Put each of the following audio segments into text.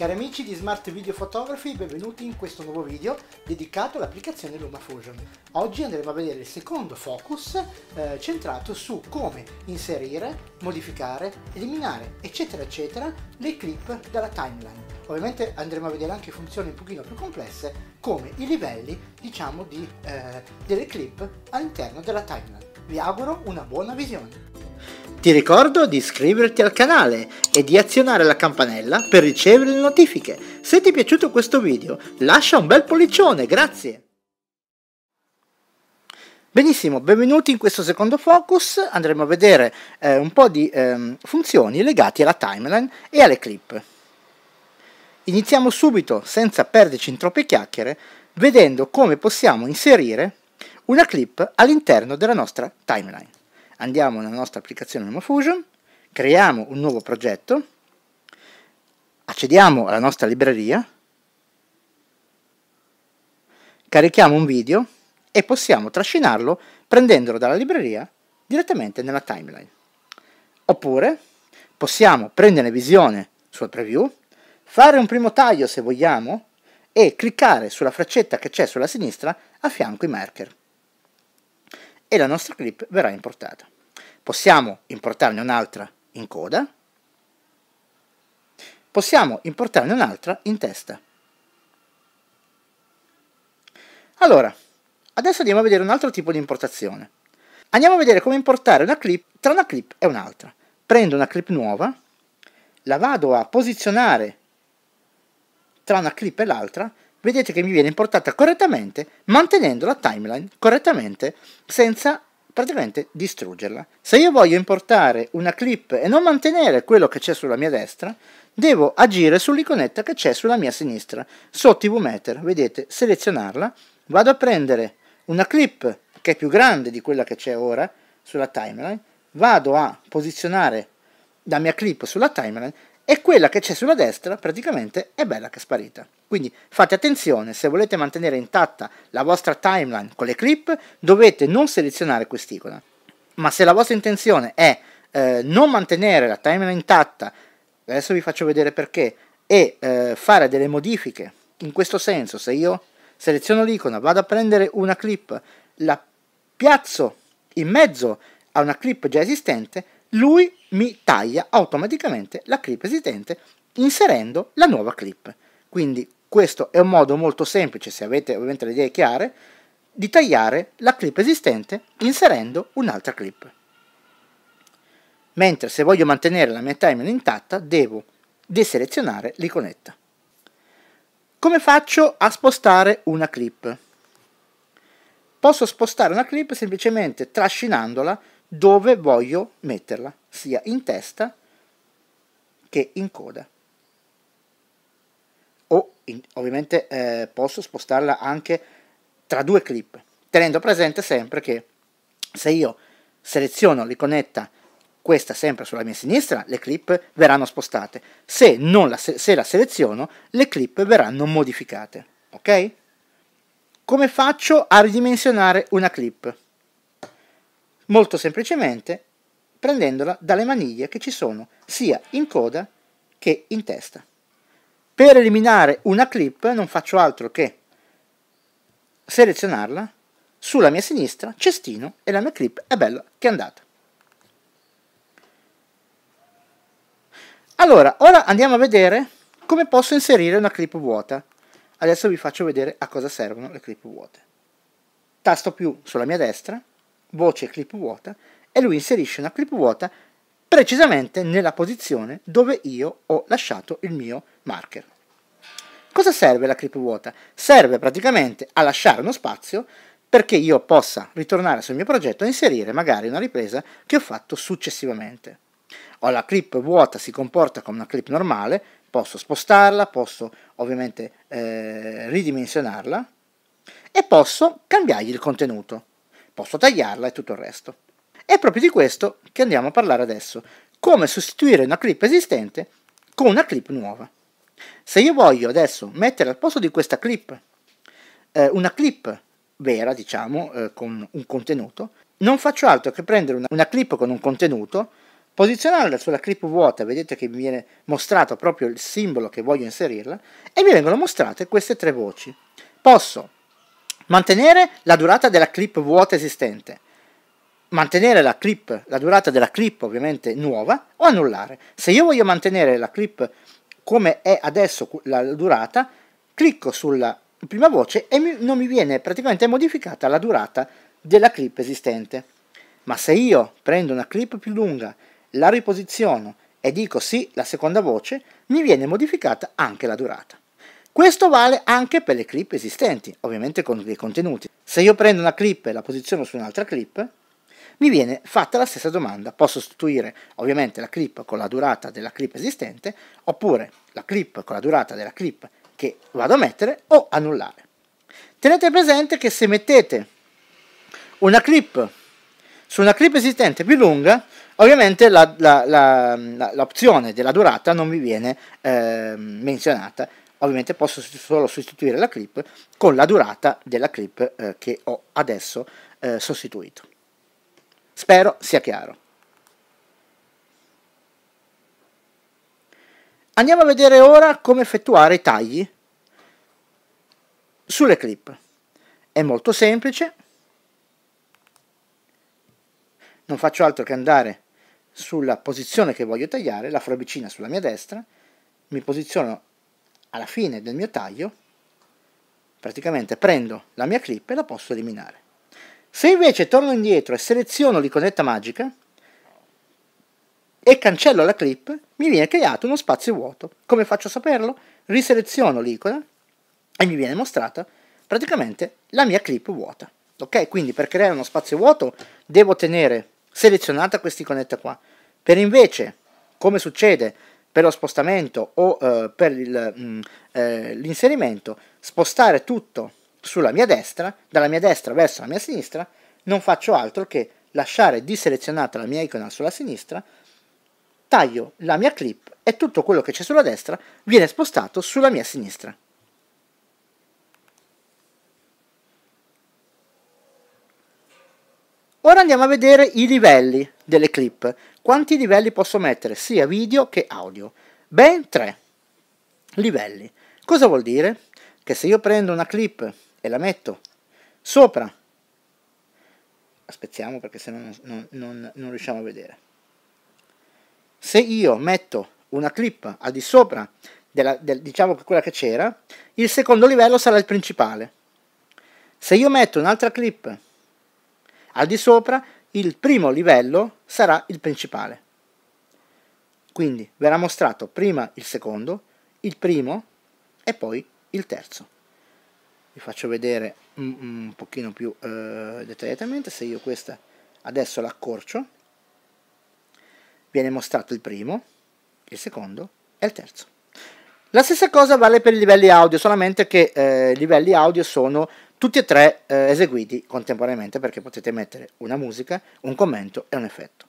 Cari amici di Smart Video Photography, benvenuti in questo nuovo video dedicato all'applicazione LumaFusion. Oggi andremo a vedere il secondo focus eh, centrato su come inserire, modificare, eliminare, eccetera eccetera, le clip dalla timeline. Ovviamente andremo a vedere anche funzioni un pochino più complesse come i livelli, diciamo, di, eh, delle clip all'interno della timeline. Vi auguro una buona visione! Ti ricordo di iscriverti al canale e di azionare la campanella per ricevere le notifiche. Se ti è piaciuto questo video lascia un bel pollicione, grazie! Benissimo, benvenuti in questo secondo focus, andremo a vedere eh, un po' di eh, funzioni legate alla timeline e alle clip. Iniziamo subito, senza perderci in troppe chiacchiere, vedendo come possiamo inserire una clip all'interno della nostra timeline andiamo nella nostra applicazione LumaFusion, creiamo un nuovo progetto, accediamo alla nostra libreria, carichiamo un video e possiamo trascinarlo prendendolo dalla libreria direttamente nella timeline. Oppure possiamo prenderne visione sulla preview, fare un primo taglio se vogliamo e cliccare sulla freccetta che c'è sulla sinistra a fianco i marker e la nostra clip verrà importata. Possiamo importarne un'altra in coda, possiamo importarne un'altra in testa. Allora, adesso andiamo a vedere un altro tipo di importazione. Andiamo a vedere come importare una clip tra una clip e un'altra. Prendo una clip nuova, la vado a posizionare tra una clip e l'altra, vedete che mi viene importata correttamente mantenendo la timeline correttamente senza praticamente distruggerla. Se io voglio importare una clip e non mantenere quello che c'è sulla mia destra, devo agire sull'iconetta che c'è sulla mia sinistra, sotto i VMeter, vedete, selezionarla, vado a prendere una clip che è più grande di quella che c'è ora sulla timeline, vado a posizionare la mia clip sulla timeline e quella che c'è sulla destra praticamente è bella che è sparita. Quindi fate attenzione, se volete mantenere intatta la vostra timeline con le clip, dovete non selezionare quest'icona. Ma se la vostra intenzione è eh, non mantenere la timeline intatta, adesso vi faccio vedere perché, e eh, fare delle modifiche in questo senso, se io seleziono l'icona, vado a prendere una clip, la piazzo in mezzo a una clip già esistente, lui mi taglia automaticamente la clip esistente inserendo la nuova clip. Quindi questo è un modo molto semplice, se avete ovviamente le idee chiare, di tagliare la clip esistente inserendo un'altra clip. Mentre se voglio mantenere la mia timeline intatta, devo deselezionare l'iconetta. Come faccio a spostare una clip? Posso spostare una clip semplicemente trascinandola dove voglio metterla, sia in testa che in coda o in, ovviamente eh, posso spostarla anche tra due clip, tenendo presente sempre che se io seleziono l'iconetta questa sempre sulla mia sinistra, le clip verranno spostate. Se, la, se la seleziono, le clip verranno modificate. Ok? Come faccio a ridimensionare una clip? Molto semplicemente prendendola dalle maniglie che ci sono sia in coda che in testa. Per eliminare una clip non faccio altro che selezionarla, sulla mia sinistra, cestino e la mia clip è bella che è andata. Allora, ora andiamo a vedere come posso inserire una clip vuota. Adesso vi faccio vedere a cosa servono le clip vuote. Tasto più sulla mia destra, voce clip vuota, e lui inserisce una clip vuota precisamente nella posizione dove io ho lasciato il mio marker. Cosa serve la clip vuota? Serve praticamente a lasciare uno spazio perché io possa ritornare sul mio progetto e inserire magari una ripresa che ho fatto successivamente. O la clip vuota si comporta come una clip normale, posso spostarla, posso ovviamente eh, ridimensionarla e posso cambiargli il contenuto, posso tagliarla e tutto il resto. È proprio di questo che andiamo a parlare adesso, come sostituire una clip esistente con una clip nuova. Se io voglio adesso mettere al posto di questa clip eh, una clip vera, diciamo, eh, con un contenuto, non faccio altro che prendere una, una clip con un contenuto, posizionarla sulla clip vuota, vedete che mi viene mostrato proprio il simbolo che voglio inserirla, e mi vengono mostrate queste tre voci. Posso mantenere la durata della clip vuota esistente, mantenere la clip, la durata della clip ovviamente nuova o annullare. Se io voglio mantenere la clip vuota, come è adesso la durata, clicco sulla prima voce e mi, non mi viene praticamente modificata la durata della clip esistente. Ma se io prendo una clip più lunga, la riposiziono e dico sì la seconda voce, mi viene modificata anche la durata. Questo vale anche per le clip esistenti, ovviamente con dei contenuti. Se io prendo una clip e la posiziono su un'altra clip, mi viene fatta la stessa domanda. Posso sostituire ovviamente la clip con la durata della clip esistente, oppure la clip, con la durata della clip che vado a mettere o annullare. Tenete presente che se mettete una clip su una clip esistente più lunga, ovviamente la, la, la, l'opzione della durata non mi viene eh, menzionata. Ovviamente posso solo sostituire la clip con la durata della clip eh, che ho adesso eh, sostituito. Spero sia chiaro. Andiamo a vedere ora come effettuare i tagli sulle clip. È molto semplice, non faccio altro che andare sulla posizione che voglio tagliare, la forbicina sulla mia destra, mi posiziono alla fine del mio taglio, praticamente prendo la mia clip e la posso eliminare. Se invece torno indietro e seleziono l'iconetta magica, e cancello la clip, mi viene creato uno spazio vuoto. Come faccio a saperlo? Riseleziono l'icona e mi viene mostrata praticamente la mia clip vuota. Ok, quindi per creare uno spazio vuoto devo tenere selezionata questa iconetta qua. Per invece, come succede per lo spostamento o eh, per il, mh, mm, eh, l'inserimento, spostare tutto sulla mia destra, dalla mia destra verso la mia sinistra, non faccio altro che lasciare diselezionata la mia icona sulla sinistra taglio la mia clip e tutto quello che c'è sulla destra viene spostato sulla mia sinistra. Ora andiamo a vedere i livelli delle clip, quanti livelli posso mettere sia video che audio. Ben 3 livelli. Cosa vuol dire? Che se io prendo una clip e la metto sopra, aspettiamo perché se no non, non riusciamo a vedere se io metto una clip al di sopra della, del, diciamo quella che c'era, il secondo livello sarà il principale. Se io metto un'altra clip al di sopra, il primo livello sarà il principale. Quindi verrà mostrato prima il secondo, il primo e poi il terzo. Vi faccio vedere un, un pochino più eh, dettagliatamente se io questa adesso l'accorcio viene mostrato il primo, il secondo e il terzo. La stessa cosa vale per i livelli audio, solamente che eh, i livelli audio sono tutti e tre eh, eseguiti contemporaneamente perché potete mettere una musica, un commento e un effetto.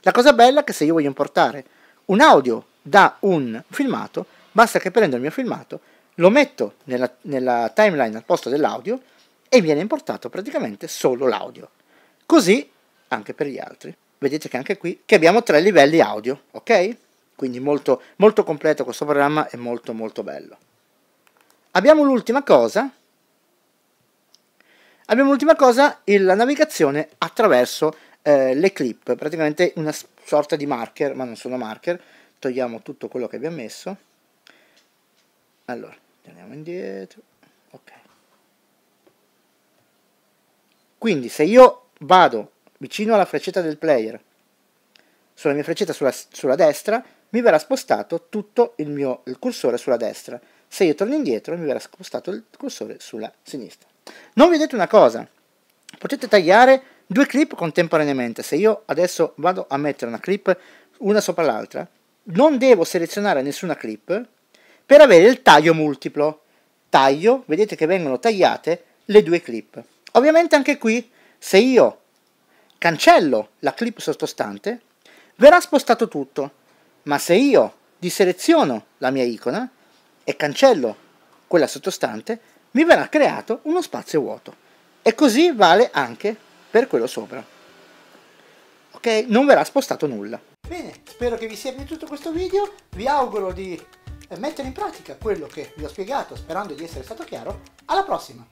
La cosa bella è che se io voglio importare un audio da un filmato, basta che prendo il mio filmato, lo metto nella, nella timeline al posto dell'audio e viene importato praticamente solo l'audio. Così anche per gli altri vedete che anche qui che abbiamo tre livelli audio, ok? Quindi molto, molto completo questo programma e molto molto bello. Abbiamo l'ultima cosa, abbiamo l'ultima cosa, la navigazione attraverso eh, le clip, praticamente una sorta di marker, ma non sono marker, togliamo tutto quello che abbiamo messo. Allora, torniamo indietro, ok. Quindi se io vado vicino alla freccetta del player. Sulla mia freccetta sulla, sulla destra mi verrà spostato tutto il mio il cursore sulla destra. Se io torno indietro mi verrà spostato il cursore sulla sinistra. Non vi detto una cosa, potete tagliare due clip contemporaneamente. Se io adesso vado a mettere una clip una sopra l'altra, non devo selezionare nessuna clip per avere il taglio multiplo. Taglio, vedete che vengono tagliate le due clip. Ovviamente anche qui, se io cancello la clip sottostante, verrà spostato tutto, ma se io diseleziono la mia icona e cancello quella sottostante, mi verrà creato uno spazio vuoto. E così vale anche per quello sopra. Ok? Non verrà spostato nulla. Bene, spero che vi sia piaciuto questo video, vi auguro di mettere in pratica quello che vi ho spiegato, sperando di essere stato chiaro. Alla prossima!